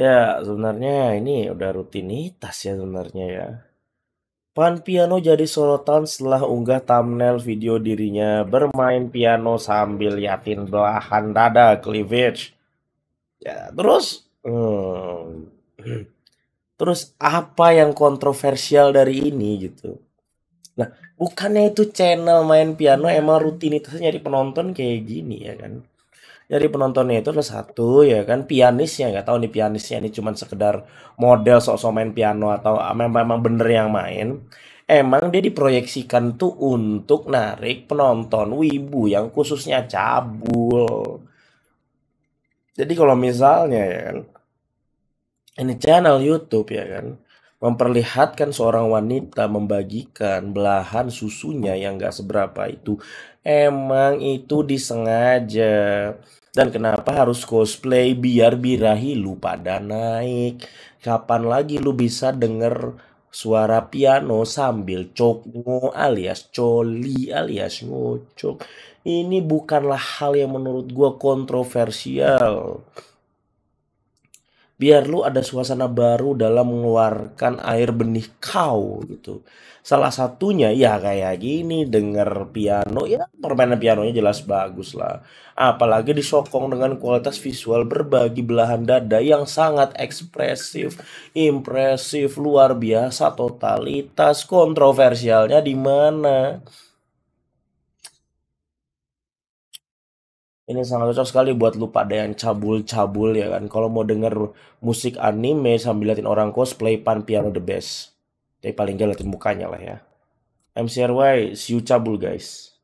Ya, sebenarnya ini udah rutinitas ya sebenarnya ya. Pan Piano jadi sorotan setelah unggah thumbnail video dirinya bermain piano sambil liatin belahan dada cleavage. Ya, terus hmm, terus apa yang kontroversial dari ini gitu. Nah, bukannya itu channel main piano emang rutinitasnya di penonton kayak gini ya kan? dari penontonnya itu adalah satu ya kan pianisnya nggak tahu nih pianisnya ini cuman sekedar model sok-sok main piano atau ah, memang memang bener yang main emang dia diproyeksikan tuh untuk narik penonton wibu yang khususnya cabul jadi kalau misalnya ya kan ini channel YouTube ya kan memperlihatkan seorang wanita membagikan belahan susunya yang gak seberapa itu emang itu disengaja dan kenapa harus cosplay biar birahi lu pada naik kapan lagi lu bisa denger suara piano sambil cokngo alias coli alias ngocok ini bukanlah hal yang menurut gua kontroversial biar lu ada suasana baru dalam mengeluarkan air benih kau gitu. Salah satunya ya kayak gini denger piano ya permainan pianonya jelas bagus lah. Apalagi disokong dengan kualitas visual berbagi belahan dada yang sangat ekspresif, impresif, luar biasa totalitas kontroversialnya di mana? ini sangat cocok sekali buat lu pada yang cabul-cabul ya kan. Kalau mau denger musik anime sambil liatin orang cosplay, Pan Piano the best. Tapi paling gak liatin mukanya lah ya. MCRY, see you cabul guys.